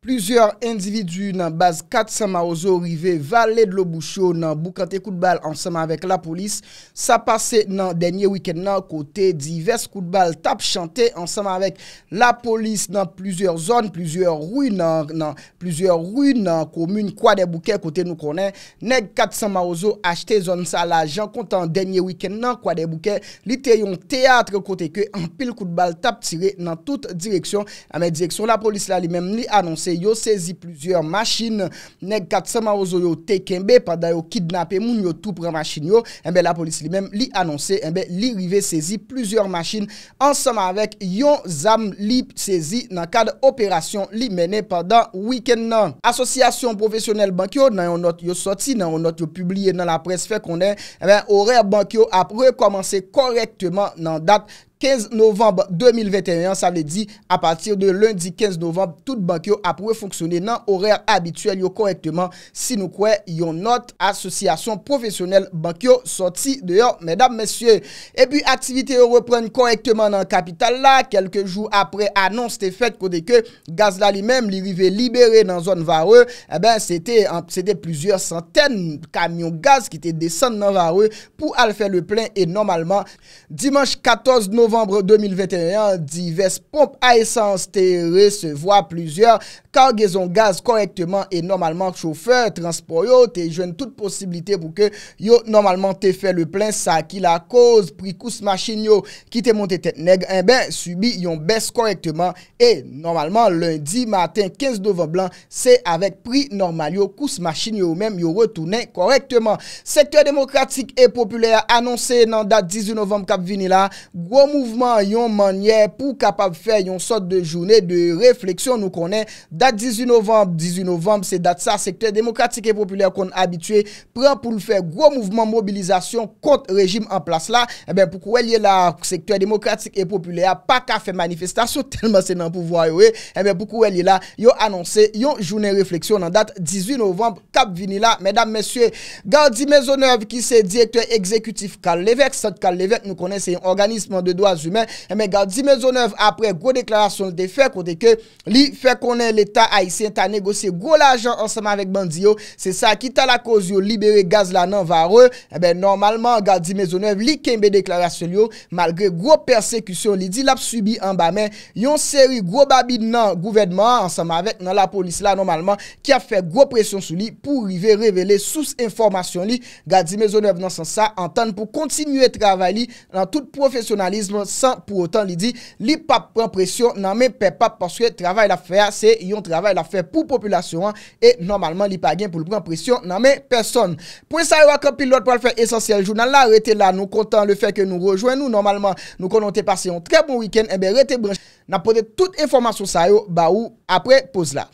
Plouzyor individu nan baz 400 maouzo rive valè dlo boucho nan boukante koutbal ansame avèk la polis sa pase nan denye wikend nan kote divers koutbal tap chante ansame avèk la polis nan plouzyor zon plouzyor rouy nan plouzyor rouy nan komoun kwa de bouke kote nou konè neg 400 maouzo achte zon sa la jan kontan denye wikend nan kwa de bouke li teyon teatr kote ke an pil koutbal tap tire nan tout direksyon amè direksyon la polis la li mèm li anonse yo sezi pluzyor machin neg kat sema yo zo yo tekenbe padan yo kidnape moun yo tou pre machin yo enbe la polis li menm li anonse enbe li rive sezi pluzyor machin ansama avek yon zam li sezi nan kade operasyon li mene padan wiken nan asosyasyon profesyonel bankyo nan yon not yo soti nan yon not yo publie nan la pres fe konen enbe orè bankyo ap rekomansè korektman nan dat 15 novemb 2021, sa vle di, a patir de lundi 15 novemb, tout bankyo apoure fonksyonnen nan orèr abituel yo korektman, si nou kwen yon not asosyasyon profesyonel bankyo, soti deyon, mèdame, mèsyè, e pi aktivite yo repren korektman nan kapital la, kelke jou apre anons te fèt kode ke gaz la li mèm, li rive liberè nan zon vare, e ben, se te plusieurs santèn kamyon gaz ki te desen nan vare, pou al fè le plè, e normalman, dimanj 14 novemb, novembre 2021, divers pompe a esans te resevo a plusieurs, kargezon gaz korektman e normalman choufer, transport yo, te jwen tout posibilite pou ke yo normalman te fe le plen sa ki la koz, pri kous machin yo, ki te monte tet neg, eh subi yon bes korektman e normalman lundi matin 15 novemblan, se avek pri normal yo, kous machin yo, mem yo retounen korektman. Sektor demokratik e populer anonsen nan dat 18 novemb kap vinila, gwo mou Mouvement yon manye pou kapap fè yon sort de jounè de refleksyon nou konè Date 18 novemb, 18 novemb se date sa Sektor demokratik e populè kon abitue Pren pou l fè gro mouvment mobilizasyon kont rejim an plas la Eben eh pou kou el ye la sektor demokratik e populè A pa ka fè manifestasyon telman se nan pou vwa yo e Eben pou kou el ye la yo anonsè yon jounè refleksyon Nan date 18 novemb kap vini la Mèdam mèsyè Gaudi Maisonneuve ki se direktor exekutif Kal Levek Sot Kal Levek nou konè se yon organisman de doa zume. Emen eh, gadi mezo nev apre gwo deklarasyon de fe kote ke li fe konen l'Etat Aisyen ta negosye gwo l'ajan ansama vek bandi yo se sa ki ta la koz yo libere gaz eh la nan vare. Emen normalman gadi mezo nev li kenbe deklarasyon yo malgre gwo persekusyon li di lap subi an ba men. Yon seri gwo babi nan gouvedman ansama vek nan la polis la normalman ki a fe gwo presyon sou li pou rive revele sous informasyon li. Gadi mezo nev nan san sa antan pou kontinue travay li nan tout profesionalisme San pou otan li di li pa pren presyon nan men pe pa Paske travay la fe ase yon travay la fe pou populasyon E normalman li pa gen pou pren presyon nan men person Pwè sa yo akopil lot pou al fe esensyel Jou nan la rete la nou kontan le fe ke nou rejoen nou Normalman nou konon te pase yon tre bon wikend Ebe rete branche nan pode tout informasyon sa yo Ba ou apre pose la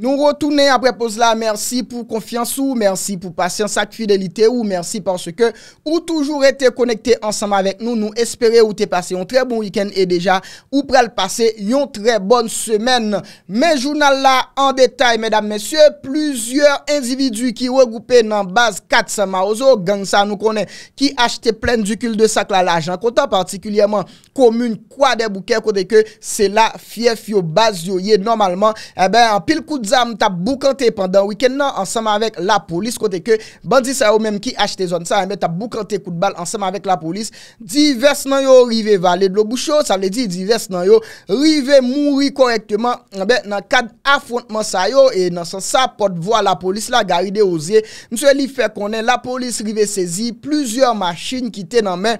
Nou rotounen aprepoz la, mersi pou konfiansou, mersi pou pasyansak fidelite ou mersi porske ou toujou rete konekte ansama vek nou nou espere ou te pase yon tre bon wikend e deja ou prel pase yon tre bon semen. Men jounal la an detay, mèdame, mèsyè plusieurs individu ki wè goupè nan baz kat sa ma ozo gang sa nou konè ki achete plèn du kül de sak la la. Jankotan partikulyèman komün kwa de boukè kote kè se la fief yo baz yo ye normalman, e eh ben, an pil kout am ta boukante pendant wiken nan ansame avèk la polis kote ke bandi sa yo mèm ki achete zon sa amè ta boukante kout bal ansame avèk la polis divers nan yo rive valè dlo boucho sa lè di divers nan yo rive mouri korektèman eh nan kad afontman sa yo e nan san sa pot vwa la polis la gari de oze msè li fè konè la polis rive sezi, plüzyon machin ki te nan mè,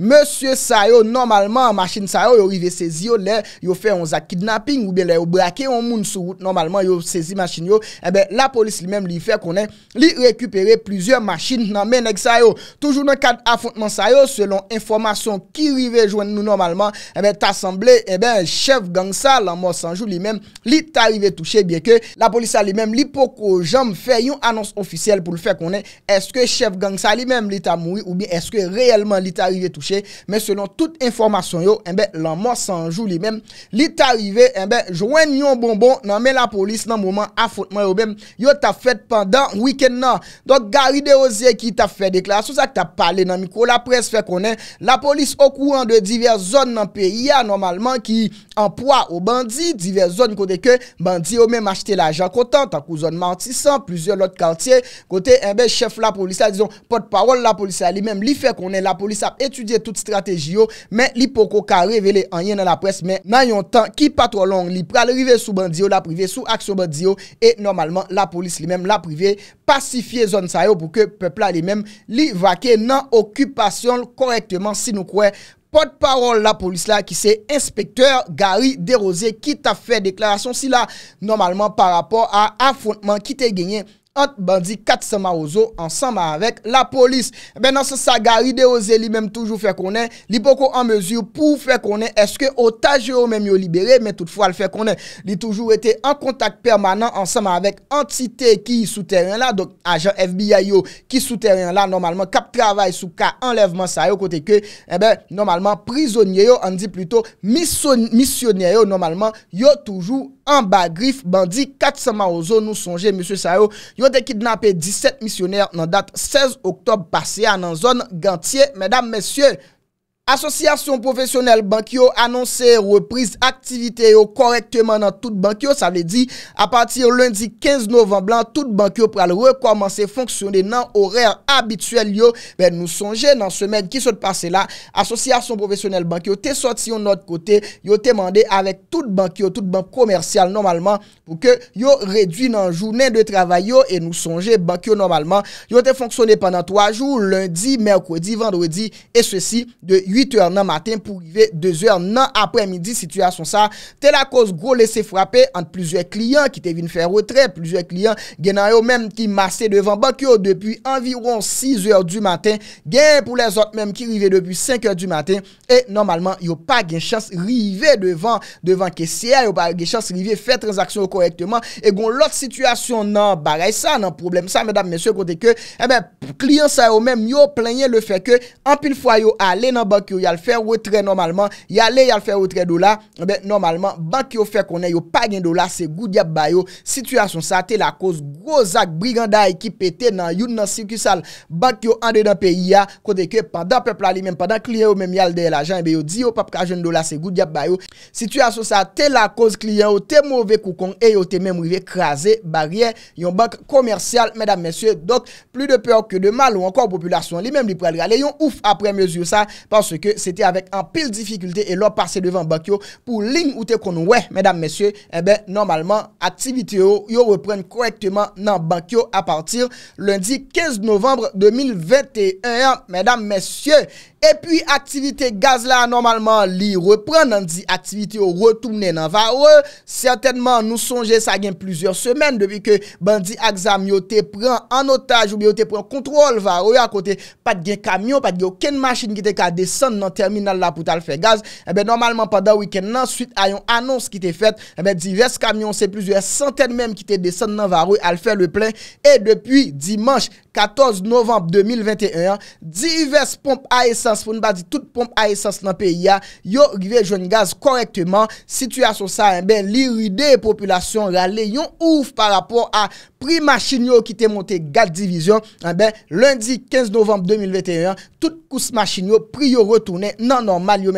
msè sa yo normalman machin sa yo yo rive sezi yo lè, yo fè yon za kidnapping ou bè lè yo brake yon moun sou, normalman yo Sezi machin yo Ebe eh la polis li mem li fe konen Li rekupere plusieurs machin nan menek sa yo Toujou nan kat afontman sa yo Selon informasyon ki rive jwen nou normalman Ebe eh tasemble Ebe eh chef gangsa lan monsanjou li mem Li ta rive touche Biè ke la polis li mem li poko jam fe yon anons ofisiel Pou li fe konen Eske chef gangsa li mem li ta moui Ou bi eske reyelman li ta rive touche Men selon tout informasyon yo Ebe lan monsanjou li mem Li ta rive jwen yon bonbon Nan men la polis nan mouman afotman yo bèm yo ta fèt pandan wiken nan. Donk gari de oze ki ta fèt deklarasyon sa ki ta pale nan mikro la pres fè konen la polis o kouan de diver zon nan peyi ya normalman ki anpwa ou bandi, diver zon kote ke bandi yo mèm achete la ajan koton takou zon mantisan, plusieurs lot kantiè kote en bè chef la polis a dizon pot parol la polis a li mèm li fè konen la polis ap etudye tout strategi yo mè li poko ka revele an yen nan la pres mè nan yon tan ki patro long li pralrive sou bandi yo la prive sou aksyonbe Diyo e normalman la polis li menm la privye pasifiye zon sa yo pou ke pepla li menm li vake nan okupasyon korekteman si nou kwe pot parol la polis la ki se inspektor Gary Derose ki ta fe deklarasyon si la normalman par rapport a afrontman ki te genyen. Ant bandi kat sama ozo, ansama avèk la polis. Eh ben nan se sa garide oze li mèm toujou fè konè, li poko an mezur pou fè konè, eske otaje yo mèm yo libere, men toutfwa l fè konè, li toujou etè an kontak permanent ansama avèk antite ki sou teryen la, donk ajan FBI yo ki sou teryen la, normalman kap travay sou ka enlèvman sa yo kote ke, e ben normalman prizonye yo, an di pluto misyonye yo, normalman yo toujou otaje. An bagrif bandi katsama ozon nou sonje. Monsie Sao yon dekid nape 17 misioner nan dat 16 oktob pase ya nan zon gantye. Medam monsie. Asosyasyon Profesyonel Bankyo anonsè reprise aktivite yo korektèman nan tout bankyo, sa vè di apatir lundi 15 novemblan tout bankyo pral rekomansè fonksyonè nan orèr abituel yo nou sonjè nan semèd ki sot pase la, asosyasyon Profesyonel Bankyo te sot yon not kote, yo te mandè avèk tout bankyo, tout bank komersyal normalman pou ke yo redwi nan jounè de travay yo nou sonjè bankyo normalman, yo te fonksyonè panan 3 jou, lundi, merkwadi vendredi, e sosi de yo 8h nan matin pou rive 2h nan apre midi situasyon sa. Tel a koz gro lese frape ant plizye kliyan ki te vin fè rotre. Plizye kliyan genan yo menm ki mase devan bak yo depi anviron 6h du matin. Gen pou les ot menm ki rive depi 5h du matin. E normalman yo pa gen chans rive devan kesya. Yo pa gen chans rive fè transaksyon korektman. E gon lot situasyon nan baray sa nan problem sa. Medan mensyon kote ke kliyan sa yo menm yo planyen le fè ke anpil fwayo ale nan bak. yo yal fè wè trè normalman, yal lè yal fè wè trè do la, eh be normalman bank yo fè konè yo pagnen do la, se goud yap bayo, situasyon sa, te la koz grozak briganday ki pète nan youn nan sirkusal, bank yo andè nan peyi ya, koteke, pandan pepl ali men, pandan klien yo men yal de l'ajan, eh be yo di yo pap kajen do la, se goud yap bayo situasyon sa, te la koz klien yo te mouve koukon, e yo te men mouve krasè, barye, yon bank komersyal mèdame mèsyè, dok, plu de pèw ke de mal ou ankon populasyon li men li prè ke sete avek an pil difikulte e lor pase devan bankyo pou lin ou te kon wè, medam mesye, ebe eh normalman, aktivite yo yo repren korekteman nan bankyo a partir lundi 15 novembre 2021, medam mesye e pi aktivite gaz la normalman li repren nan di aktivite yo retounen nan va wè certainman nou sonje sa gen plusieurs semen debi ke bandi aksam yo te pren an otaj ou yo te pren kontrol va wè a kote pat gen kamyon, pat gen oken machin ki te ka desen Son nan terminal la pou tal fe gaz, ebe eh normalman padan wikend nan, suite a yon annons ki te fet, ebe eh divers kamyon, se plus de senten menm ki te desen nan varou, al fe le plen, e depuy dimansh 14 novem 2021, divers pompe a esans, pou nou ba di tout pompe a esans nan peya, yo give joun gaz korekteman, situasyon sa, ebe eh liride populasyon, yon ouf par rapport a, pri ma chinyo ki te monte gal divizyon, eh lundi 15 novem 2021, tout kous ma chinyo pri yo retoune nan normal yo,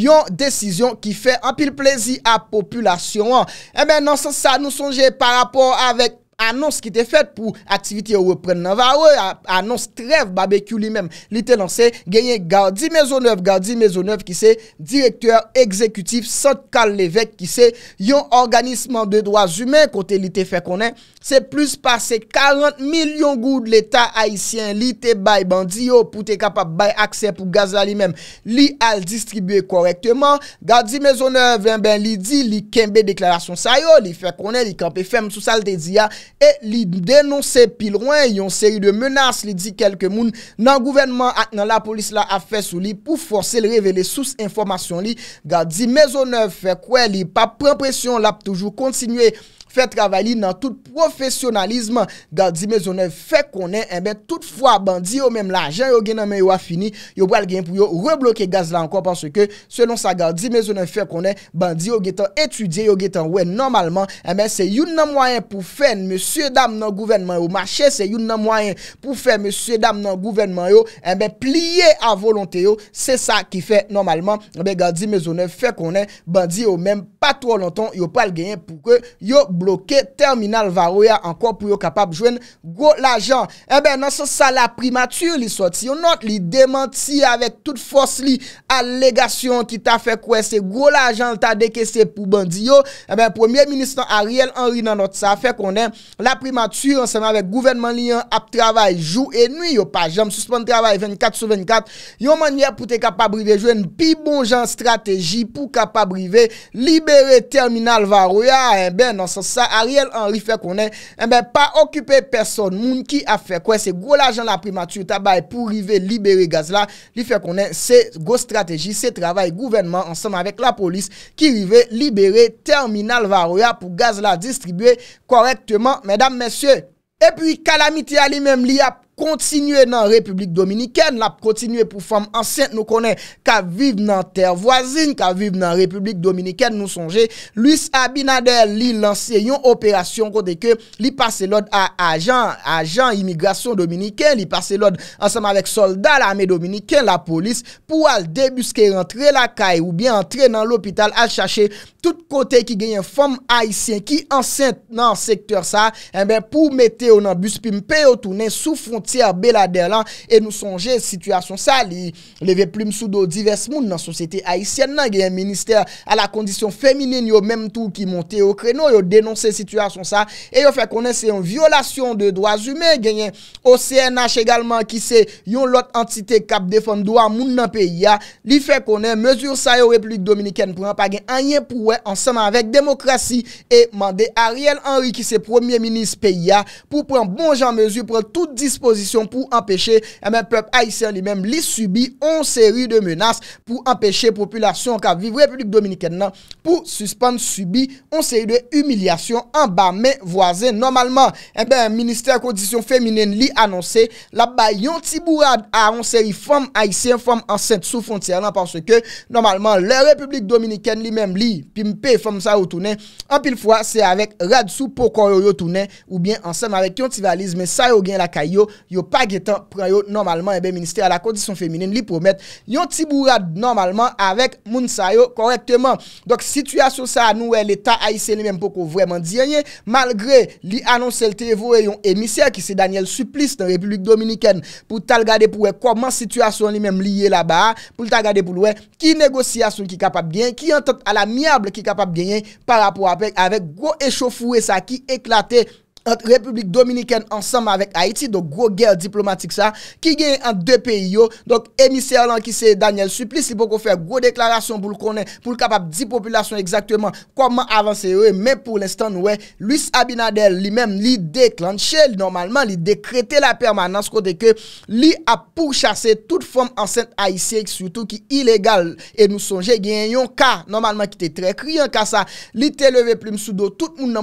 yon desisyon ki fe anpil plezi a populyasyon. E eh men nan san sa nou sonje par rapport avèk Anons ki te fet pou aktiviti yo repren nan vare, anons tref barbecue li men, li te lanse genyen Gadi Mezo Neuf, Gadi Mezo Neuf ki se direktor ekzekutif, Sant Karl Levesque ki se yon organisman de droaz humen, kote li te fe konen, se plus pase 40 milyon gout l'Etat Haitien, li te bay bandi yo pou te kapap bay akse pou gaz la li men, li al distribue korekteman, Gadi Mezo Neuf ven ben li di, li kembe deklarasyon sayo, li fe konen, li kampe fem sou sal te di ya, E li denonse pil rwen yon seri de menas li di kelke moun nan gouvenman ak nan la polis la afe sou li pou force li revele sous informasyon li. Ga di mezo neuf kwe li pa pren presyon la pou toujou kontinue. Fè travali nan tout profesionalizman. Gadi me zonè fè konè. Ebe eh tout fwa bandi yo menm la jen yo genan men yo a fini. Yo wèl gen pou yo reblokè gaz la ankon. Pansè ke selon sa gadi me zonè fè konè. Bandi yo getan etudye. Yo getan wè normalman. Ebe eh se youn nan mwayen pou fè monsie dam nan gouvenman yo. Mache se youn nan mwayen pou fè monsie dam nan gouvenman yo. Ebe eh pliye an volontè yo. Se sa ki fè normalman. Ebe gadi me zonè fè konè. Bandi yo menm patou an lonton. Yo wèl gen pou yo blokè. loke terminal varoya ankon pou eh yo kapab eh jwen go la jan. Ebe nan sosa la primatur li soti yo not li dementi avek tout fos li allegasyon ki ta fe kwen se go la jan ta deke se pou bandi yo. Ebe premier ministran Ariel Henry nan not sa fe konen la primatur anseman vek gouvenman li an ap travay jou e nwi yo pa jam suspon travay 24 sou 24 yo manye pou te kapabrive jwen pi bon jan strategi pou kapabrive libere terminal varoya. Ebe eh nan sosa sa Ariel Henry fè konè, mbè eh pa okupè person moun ki a fè kwen, se gwo la jan la primatur tabay pou rive libere gaz la, li fè konè se gwo strategi, se travay gouvenman ansèm avèk la polis, ki rive libere terminal varoya pou gaz la distribwe korektman, mèdam mèsyè. E pwi kalamiti a li mèm li ap, kontinue nan Republik Dominiken, la kontinue pou fom ansyen nou konen ka vive nan ter vwazin, ka vive nan Republik Dominiken, nou sonje Luis Abinader li lansye yon operasyon kote ke li pase lode a ajan, ajan imigrasyon Dominiken, li pase lode ansenman vek soldat la ame Dominiken, la polis, pou al debuske rentre la kay ou bien rentre nan l'opital al chache politik. tout kote ki genyen fom haisyen ki ansen nan sektor sa, eh pou meteo nan buspim peyotou nan sou fontyer belader lan e nou sonje situasyon sa, li ve plume sou do divers moun nan sosyete haisyen nan, genyen minister a la kondisyon femine nyo menm tou ki monte yo kreno, yo denonse situasyon sa, e yo fe konen se yon violasyon de doaz hume, genyen OCNH egalman ki se yon lot antite kap defon doa moun nan peyi ya, li fe konen, mezur sa yo republik dominiken kwen apage anyen pouwe ansenman vek demokrasi e mande Ariel Henry ki se premier minis PIA pou pren bon jan mezu, pren tout disposition pou empèche mè eh pep Aïsien li mèm li subi on seri de menas pou empèche populasyon ka vive Republik Dominikè nan pou suspande subi on seri de humilyasyon an ba mè voazè. Normalman, eh mè Ministère Condition Féminène li anonsè la bayon tibourade a on seri fòm Aïsien, fòm ansè sou frontière nan parce ke normalman le Republik Dominikè li mèm li pi pe fom sa yo tounen, an pil fwa se avek rad sou pou kon yo yo tounen ou bien ansem avek yon ti valiz men sa yo gen la ka yo, yo pa getan pran yo normalman ebe minister a la kondisyon feminen li promet, yon ti bou rad normalman avek moun sa yo korekteman, dok situasyon sa anou l'Etat aise li men pou kon vreman diyen malgre li anonsel te vore yon emisyar ki se Daniel Suplis nan Republik Dominiken pou tal gade pou wek koman situasyon li men liye la ba pou tal gade pou lwek ki negosyasyon ki kapap gen, ki entote a la miable ki kapap genyen par rapport a pek avek go e chofou e sa ki eklate Republik Dominikèn ansanm avèk Haiti do gro gèl diplomatik sa ki genyen an de peyi yo donk emisè alan ki se Daniel Suplis li pou kon fè gro deklarasyon pou l konen pou l kapap di populasyon exaktouyman koman avansè ouè men pou l estan ouè Louis Abinadel li men li deklanchè normalman li dekrete la permanans kote ke li apou chase tout fòm ansen Haitien soutou ki ilegal e nou sonje genyen yon ka normalman ki te trek rien ka sa li te leve ploum soudou tout moun nan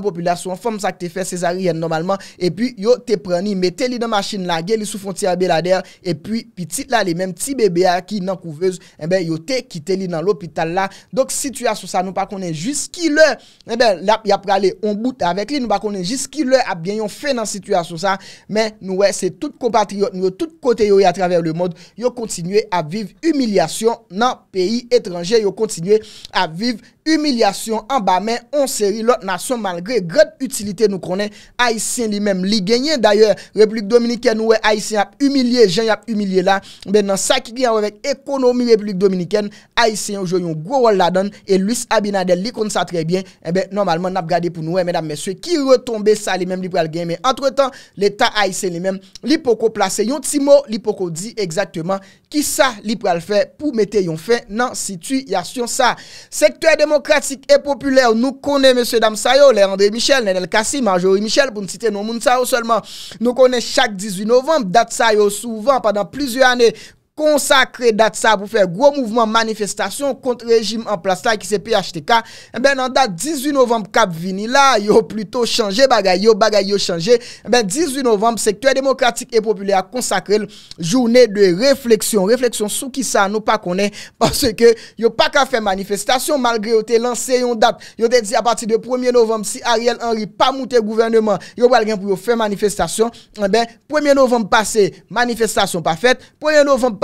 Normalman, epi yo te prani, meteli nan masjin la, geli sou fon ti abe la der Epi, pitit la, li menm ti bebe a ki nan koufez, ebe eh yo te kite li nan l'opital la Dok situasyon sa, nou pa konen jiski le, ebe la, yapra li, on bouta avek li, nou pa konen jiski le Abyen yon fe nan situasyon sa, men nou wè, se tout kompatri, nou yo tout kote yo yon a traver le mod Yo kontinue a viv umilyasyon nan peyi etranje, yo kontinue a viv umilyasyon humilyasyon an ba men, on seri lot nasyon malgre, gred utilite nou kone Aisyen li men, li genye d'ayor, Republik Dominiken nou we Aisyen ap humilye, jen ap humilye la ben nan sa ki genye avwek ekonomi Republik Dominiken, Aisyen jou yon gwo ladan, e Luis Abinadel li kon sa trebyen, e ben normalman nap gade pou nou we menam meswe, ki retombe sa li men li pral genye, men entre tan, l'Etat Aisyen li men li poko plase, yon timo li poko di exactement, ki sa li pral fe pou mete yon fe nan sityasyon sa, sektorye dem démocratique et populaire, nous connaissons M. Damsayo, les André Michel, Nenel Kassi, Marjorie Michel, pour ne citer nos Mounsao seulement. Nous connaissons chaque 18 novembre, date Sayo souvent pendant plusieurs années. konsakre dat sa pou fè gro mouvment manifestasyon kont rejim en plas sa ki se pi achete ka, e ben nan dat 18 novembe kap vini la, yo pluto chanje bagay, yo bagay yo chanje e eh ben 18 novembe, sektwè demokratik e populè a konsakre jounè de refleksyon, refleksyon sou ki sa nou pa konè, panse ke yo pa ka fè manifestasyon, malgré yo te lanse yon dat, yo te di a pati de 1er novembe, si Ariel Henry pa moutè gouvernement, yo balgen pou yo fè manifestasyon e eh ben 1er novembe pasè manifestasyon pa fèt, 1er novembe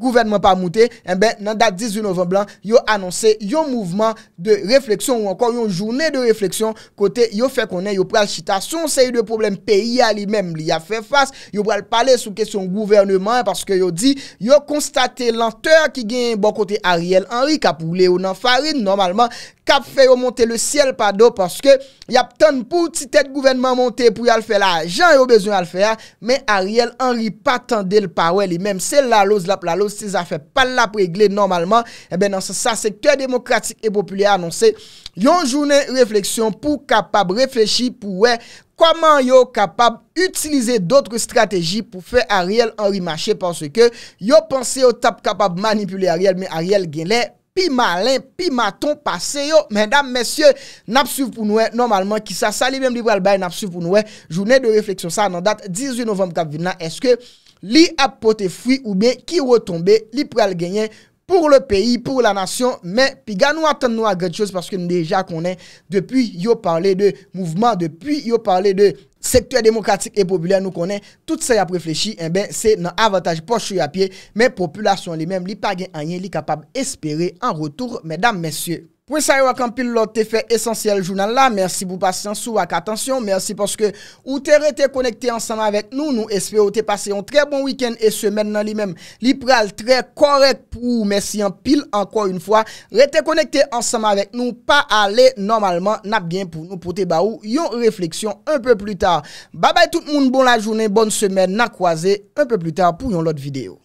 Gouvernement pa mouté, eh nan date 10 ju novemblan, yo annonse yo mouvment de refleksyon ou ankon yo jounè de refleksyon kote yo fè konè yo pral chita. Sonsè yu de poublem peyi a li mèm li a fè fass, yo pral pale sou kesyon gouvernement parce yo di yo konstate lanteur ki gen bon kote Ariel Henry kapou le ou nan Farid normalman. kap fè yon monte le siel pa do, paske yon ton pouti tèt gouvernement monte, pou yon l fè la, jan yon bezoun l fè la, men Ariel Henry pa tande l parwe, li menm se la louse la, la louse se zafè pa la pregle normalman, e ben nan se sa sektèr demokratik e populè anonsè, yon jounè refleksyon pou kapab reflechi, pou wè, koman yon kapab utilize doutre strategi, pou fè Ariel Henry mache, paske yon pense yon tap kapab manipule Ariel, men Ariel gen lè, Pi malen, pi maton pase yo. Mèdame, mèsyè, nab suv pou nouè. E, Normalman ki sa sali mèm li pou al baye nab suv pou nouè. E, Jounè de refleksyon sa nan dat. 18 novembe, Kavina. Eske li apote fwi ou bè ki rotombe li pou al genyen. pou le peyi, pou la nasyon, men, pi gwa nou atan nou a gret chos, paske nou deja konen, depi yo parle de mouvment, depi yo parle de sektor demokratik e populer, nou konen, tout sa ya preflechi, en ben, se nan avantaj pou chou ya pie, men, populasyon li men, li pa gen anyen, li kapab espere, an rotour, medam, mesye. Pwesay wak an pil lot te fe esensyel jounan la, mersi pou pas yon sou ak atensyon, mersi poske ou te rete konekte ansanman vek nou, nou espè ou te pase yon tre bon wikend e semen nan li mem, li pral tre korek pou ou, mersi an pil anko yon fwa, rete konekte ansanman vek nou, pa ale normalman, nap gen pou nou pote ba ou, yon refleksyon an pe plu tar. Ba bay tout moun, bon la jounen, bon semen, na kwaze, an pe plu tar pou yon lot videyo.